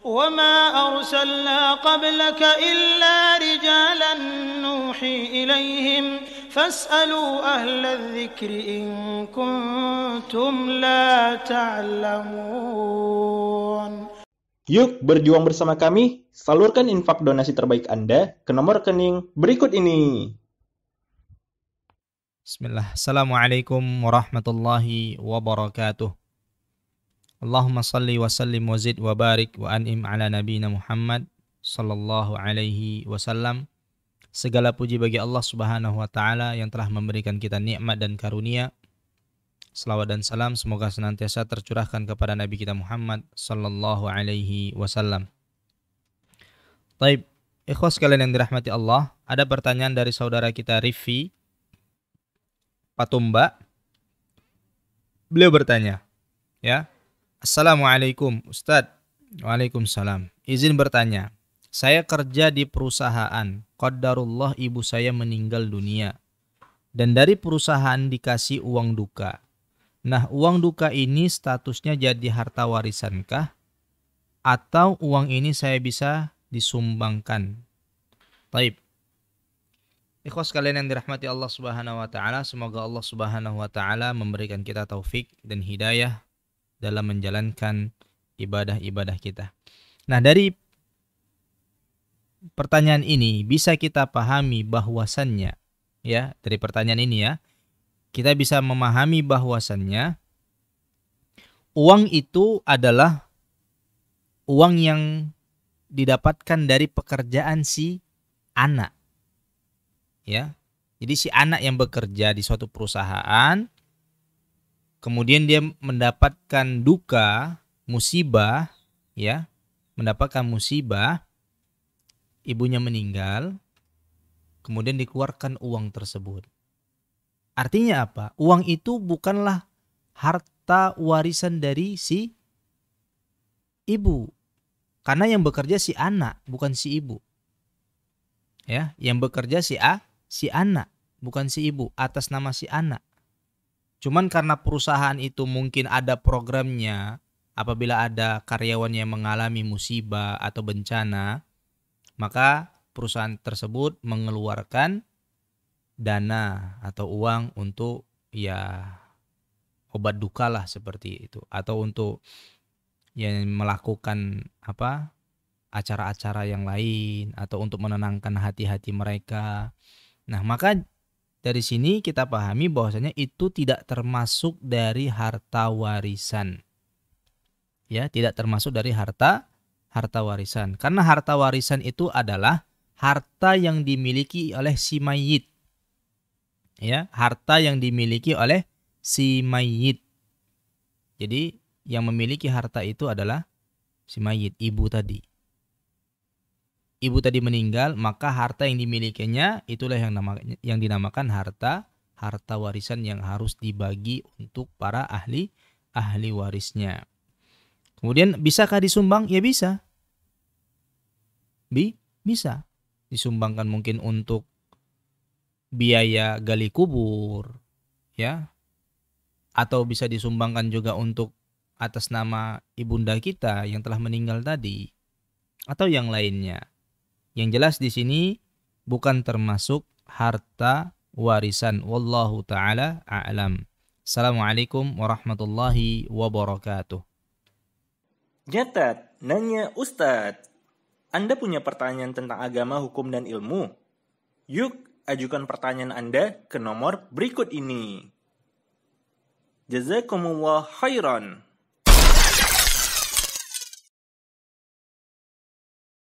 وما أرسلنا قبلك إلا رجالا نوحي إليهم فاسألوا أهل الذكر إن كنتم لا تعلمون Yuk berjuang bersama kami, salurkan infak donasi terbaik Anda ke nomor rekening berikut ini. Bismillah. Assalamualaikum warahmatullahi wabarakatuh. Allahumma salli wa sallim wa zid wa barik wa an'im ala nabina Muhammad sallallahu alaihi wasallam. Segala puji bagi Allah Subhanahu wa taala yang telah memberikan kita nikmat dan karunia. selawat dan salam semoga senantiasa tercurahkan kepada nabi kita Muhammad sallallahu alaihi wasallam. Taib, ikhwas kalian yang dirahmati Allah, ada pertanyaan dari saudara kita Rifi Patumba. Beliau bertanya, ya, Assalamualaikum, Ustaz Waalaikumsalam. Izin bertanya, saya kerja di perusahaan. Qadarullah ibu saya meninggal dunia. Dan dari perusahaan dikasih uang duka. Nah, uang duka ini statusnya jadi harta warisankah? Atau uang ini saya bisa disumbangkan? Taib. Ikhwas kalian yang dirahmati Allah Subhanahu wa taala, semoga Allah Subhanahu wa taala memberikan kita taufik dan hidayah dalam menjalankan ibadah-ibadah kita. Nah, dari pertanyaan ini bisa kita pahami bahwasannya ya, dari pertanyaan ini ya, kita bisa memahami bahwasannya uang itu adalah uang yang didapatkan dari pekerjaan si anak. Ya. Jadi si anak yang bekerja di suatu perusahaan kemudian dia mendapatkan duka, musibah, ya, mendapatkan musibah, ibunya meninggal, kemudian dikeluarkan uang tersebut. Artinya apa? Uang itu bukanlah harta warisan dari si ibu. Karena yang bekerja si anak, bukan si ibu. Ya, yang bekerja si A, si anak, bukan si ibu, atas nama si anak. Cuman karena perusahaan itu mungkin ada programnya, apabila ada karyawan yang mengalami musibah atau bencana, maka perusahaan tersebut mengeluarkan dana atau uang untuk ya obat duka lah seperti itu atau untuk yang melakukan apa acara-acara yang lain atau untuk menenangkan hati-hati mereka. Nah, maka dari sini kita pahami bahwasanya itu tidak termasuk dari harta warisan. Ya, tidak termasuk dari harta harta warisan. Karena harta warisan itu adalah harta yang dimiliki oleh si mayit. Ya, harta yang dimiliki oleh si mayit. Jadi yang memiliki harta itu adalah si mayit, ibu tadi ibu tadi meninggal, maka harta yang dimilikinya itulah yang namanya yang dinamakan harta harta warisan yang harus dibagi untuk para ahli ahli warisnya. Kemudian bisakah disumbang? Ya bisa. Bi bisa. Disumbangkan mungkin untuk biaya gali kubur, ya. Atau bisa disumbangkan juga untuk atas nama ibunda kita yang telah meninggal tadi atau yang lainnya yang jelas di sini bukan termasuk harta warisan. Wallahu taala a'lam. Assalamualaikum warahmatullahi wabarakatuh. Jatat, nanya Ustaz. Anda punya pertanyaan tentang agama, hukum, dan ilmu? Yuk, ajukan pertanyaan Anda ke nomor berikut ini. Jazakumullah khairan.